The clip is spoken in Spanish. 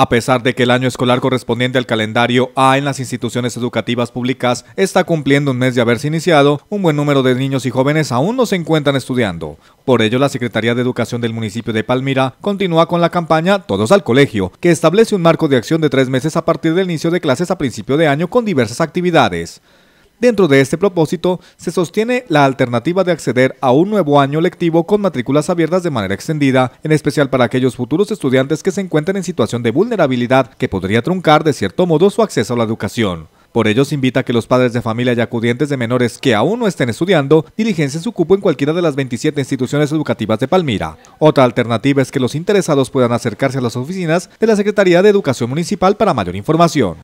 A pesar de que el año escolar correspondiente al calendario A en las instituciones educativas públicas está cumpliendo un mes de haberse iniciado, un buen número de niños y jóvenes aún no se encuentran estudiando. Por ello, la Secretaría de Educación del municipio de Palmira continúa con la campaña Todos al Colegio, que establece un marco de acción de tres meses a partir del inicio de clases a principio de año con diversas actividades. Dentro de este propósito, se sostiene la alternativa de acceder a un nuevo año lectivo con matrículas abiertas de manera extendida, en especial para aquellos futuros estudiantes que se encuentren en situación de vulnerabilidad que podría truncar de cierto modo su acceso a la educación. Por ello, se invita a que los padres de familia y acudientes de menores que aún no estén estudiando diligencien su cupo en cualquiera de las 27 instituciones educativas de Palmira. Otra alternativa es que los interesados puedan acercarse a las oficinas de la Secretaría de Educación Municipal para mayor información.